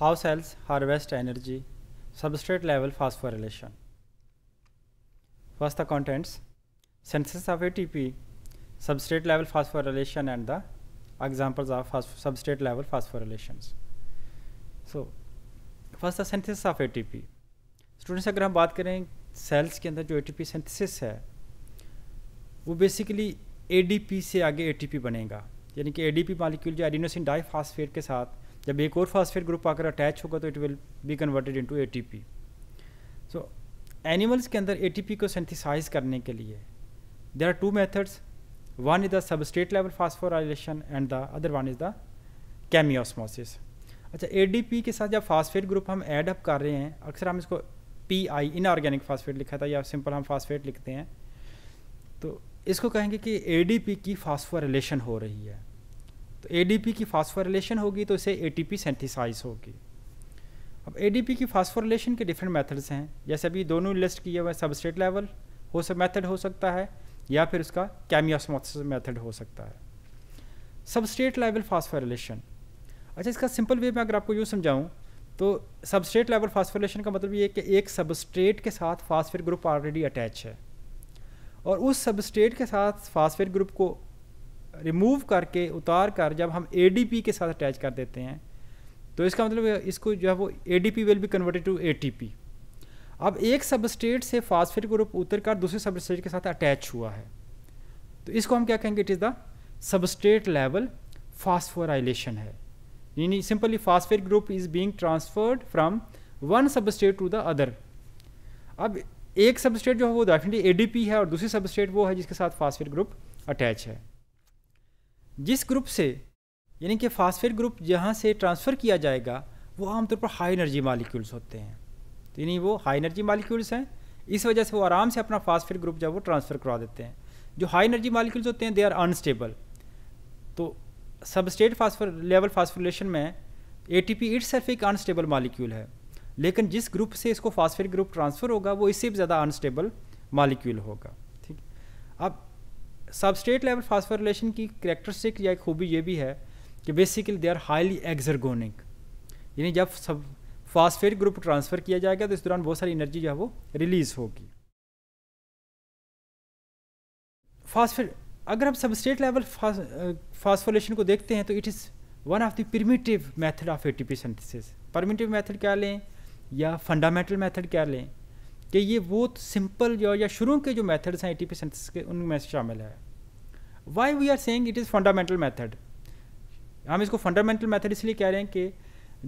how cells harvest energy, substrate level phosphorylation. First the contents, synthesis of ATP, substrate level phosphorylation and the examples of substrate level phosphorylations. So first the synthesis of ATP students अगर हम बात करें sales के अंदर जो ATP synthesis है वो basically ADP से आगे एटीपी बनेगा यानी कि एडीपी मॉलिक्यूल जो एडिनोसिन डाईफास्फेट के साथ जब एक और फास्फेट ग्रुप आकर अटैच होगा तो it will be converted into ATP so animals के अंदर एटीपी को सेंथिसाइज करने के लिए there are two methods one is the substrate level phosphorylation and the other one is the chemiosmosis अच्छा एडीपी के साथ जब फास्फेट ग्रुप हम ऐड अप कर रहे हैं अक्सर हम इसको पी आई इनऑर्गेनिक फास्फेट लिखा था या सिंपल हम फास्फेट लिखते हैं तो इसको कहेंगे कि एडीपी की फास्फोराइलेशन हो रही है तो एडीपी की फास्फोरिलेशन होगी तो इसे एटीपी सेंथिसाइज होगी अब एडीपी की फास्फोरिलेशन के डिफरेंट मेथड्स हैं जैसे अभी दोनों लिस्ट किए हुए सबस्टेट लेवल हो सब मेथड हो सकता है या फिर उसका कैमियोसमोसिस मेथड हो सकता है सबस्टेट लेवल फास्फोरिलेशन अच्छा इसका सिंपल वे में अगर आपको यूँ समझाऊँ तो सबस्टेट लेवल फास्फोरिलेशन का मतलब ये कि एक सबस्टेट के साथ फास्फेट ग्रुप ऑलरेडी अटैच है और उस सबस्टेट के साथ फास्फेट ग्रुप को रिमूव करके उतार कर जब हम ए के साथ अटैच कर देते हैं तो इसका मतलब इसको जो है वो A D P will be converted to A अब एक सबस्टेट से फास्फेट ग्रुप उतर कर दूसरे सबस्टेट के साथ अटैच हुआ है तो इसको हम क्या कहेंगे it is the substrate level phosphorylation है यानी simply phosphate group is being transferred from one substrate to the other अब एक सबस्टेट जो है वो डेफिनेटली पी है और दूसरी सबस्टेट वो है जिसके साथ फास्फेट ग्रुप अटैच है जिस ग्रुप से यानी कि फास्फेट ग्रुप जहाँ से ट्रांसफ़र किया जाएगा वो आमतौर पर हाई एनर्जी मालिक्यूल्स होते हैं तो यानी वो हाई एनर्जी मालिक्यूल्स हैं इस वजह से वो आराम से अपना फास्फेट ग्रुप जब वो ट्रांसफ़र करवा देते हैं जो हाई एनर्जी मालिक्यूल्स होते हैं दे आर अनस्टेबल तो सबस्टेट फास्फर लेवल फास्फोलेशन में ए टी पी इट्स एक अनस्टेबल मालिक्यूल है लेकिन जिस ग्रुप से इसको फास्फेट ग्रुप ट्रांसफ़र होगा वो इससे भी ज़्यादा अनस्टेबल मालिक्यूल होगा ठीक अब सबस्टेट लेवल फास्फोरिलेशन की करेक्टरिस्टिक या एक खूबी ये भी है कि basically they are highly exergonic यानी जब सब फास्फेट ग्रुप ट्रांसफ़र किया जाएगा तो इस दौरान बहुत सारी एनर्जी जो है वो रिलीज़ होगी फास्फेट अगर हम सबस्टेट लेवल फास्फोलेशन को देखते हैं तो it is one of the primitive method of ATP synthesis primitive method क्या लें या फंडामेंटल मेथड क्या लें कि ये वो सिंपल जो या शुरू के जो मेथड्स हैं ए टी पी सिंथेसिस के उनमें शामिल है why we are saying it is fundamental method हम इसको फंडामेंटल मेथड इसलिए कह रहे हैं कि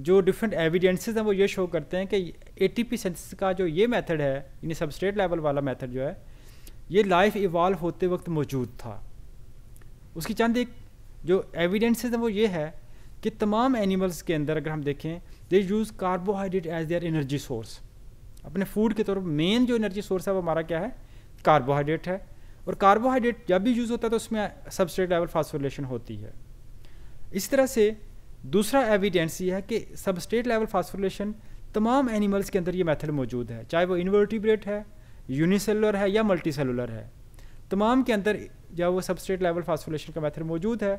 जो डिफरेंट एविडेंसेस हैं वो ये शो करते हैं कि ए टी पी सिंथेसिस का जो ये मेथड है यानी सबस्ट्रेट लेवल वाला मेथड जो है ये लाइफ इवाल्व होते वक्त मौजूद था उसकी चंद एक जो एविडेंसेज हैं वो ये है कि तमाम एनिमल्स के अंदर अगर हम देखें they use carbohydrate as their energy source अपने फूड के तौर पर मेन जो एनर्जी सोर्स है वो हमारा क्या है कार्बोहाइड्रेट है और कार्बोहाइड्रेट जब भी यूज़ होता है तो उसमें सबस्ट्रेट लेवल फास्फोरिलेशन होती है इस तरह से दूसरा एविडेंस ये है कि सबस्ट्रेट लेवल फास्फोरिलेशन तमाम एनिमल्स के अंदर ये मेथड मौजूद है चाहे वो इन्वर्टिब्रेट है यूनिसेलुलर है या मल्टी सेलुलर है तमाम के अंदर जब वो सबस्ट्रेट लेवल फास्फोलेशन का मेथड मौजूद है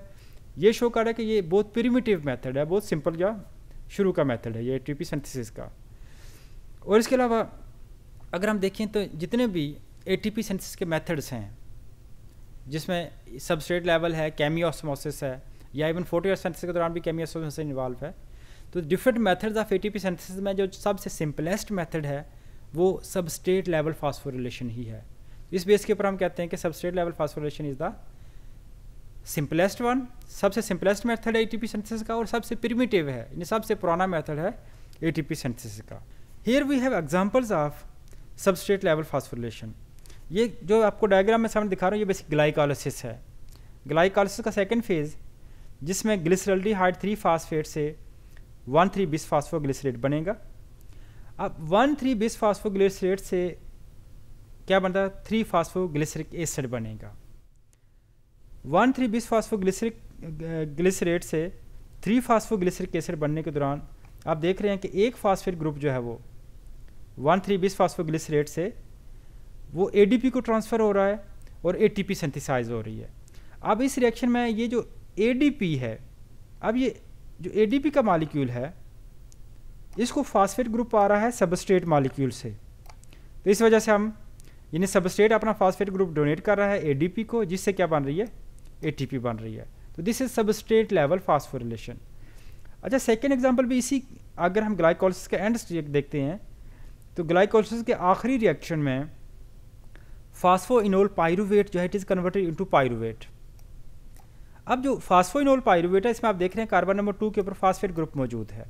ये शो कर रहा है कि ये बहुत प्रिमिटिव मेथड है बहुत सिंपल या शुरू का मेथड है ये टीपी सिंथेसिस का और इसके अलावा अगर हम देखें तो जितने भी ए टी पी सेंसिस के मेथड्स हैं जिसमें सबस्ट्रेट लेवल है कैमियोसमोसिस है या इवन फोटो सेंसिस के दौरान भी कैमियोसमोसिस इन्वॉल्व है तो different methods of A T P synthesis में जो सबसे सिंपलेस्ट मेथड है वो सबस्ट्रेट लेवल फास्फोरिलेशन ही है इस बेस के ऊपर हम कहते हैं कि substrate level phosphorylation is the simplest one सबसे सिंपलेस्ट मेथड है ए टी पी सेंसिस का और सबसे प्रिमिटिव है यानी सबसे पुराना मेथड है ए टी पी सेंसिस का here we have examples of substrate level phosphorylation ये जो आपको डायग्राम में सामने दिखा रहा हूँ ये बेसिक ग्लाइकोलिसिस है ग्लाइकोलिसिस का सेकेंड फेज़ जिसमें हाइट थ्री फास्फेट से वन थ्री बिस ग्लिसरेट बनेगा अब वन थ्री बिस ग्लिसरेट से क्या बनता है थ्री ग्लिसरिक एसिड बनेगा one three bis glyceric glycerate से थ्री ग्लिसरिक एसिड बनने के दौरान आप देख रहे हैं कि एक फास्फेट ग्रुप जो है वो वन थ्री बिस फास्फोग्लिसरेट से वो ए को ट्रांसफ़र हो रहा है और ए टी सेंथिसाइज हो रही है अब इस रिएक्शन में ये जो ए है अब ये जो ए का मालिक्यूल है इसको फास्फेट ग्रुप आ रहा है सबस्ट्रेट मालिक्यूल से तो इस वजह से हम इन्हें सबस्ट्रेट अपना फास्फेट ग्रुप डोनेट कर रहा है ए को जिससे क्या बन रही है ए बन रही है तो this is substrate level phosphorylation अच्छा सेकेंड एग्जाम्पल भी इसी अगर हम ग्लाइकोलिस का एंड देखते हैं तो ग्लाइकोलिसिस के आखिरी रिएक्शन में फास्फोइनोल पायरुवेट जो है it is converted into pyruvate अब जो फास्फोइनोल पायरुवेट है इसमें आप देख रहे हैं कार्बन नंबर टू के ऊपर फास्फेट ग्रुप मौजूद है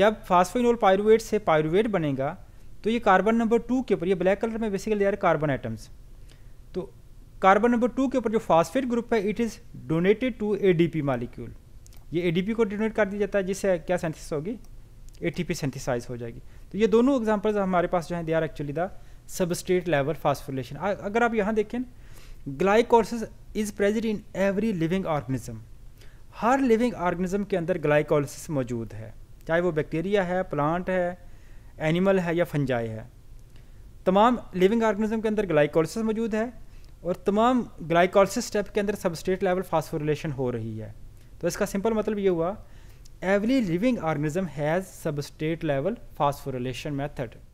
जब फास्फोइनोल पायरुवेट से पायरुवेट बनेगा तो ये कार्बन नंबर टू के ऊपर ये ब्लैक कलर में बेसिकली आर कार्बन आइटम्स तो कार्बन नंबर टू के ऊपर जो फास्फेट ग्रुप है it is donated to A D P molecule ये ए डी पी को डोनेट कर दिया जाता है जिससे क्या सेंथिस होगी पी सेंथिसाइज हो जाएगी तो ये दोनों एग्जाम्पल्स हमारे पास जो हैं they are actually the substrate level phosphorylation अगर आप यहाँ देखें glycolysis is present in every living organism हर लिविंग ऑर्गेनिज्म के अंदर ग्लाइकोलिसिस मौजूद है चाहे वो बैक्टीरिया है प्लांट है एनिमल है या फंजाई है तमाम लिविंग ऑर्गेनिज्म के अंदर ग्लाइकोलिसिस मौजूद है और तमाम ग्लाइकोलिस स्टेप के अंदर सबस्टेट लेवल फास्फोरिलेशन हो रही है तो इसका सिंपल मतलब ये हुआ every living organism has substrate level phosphorylation method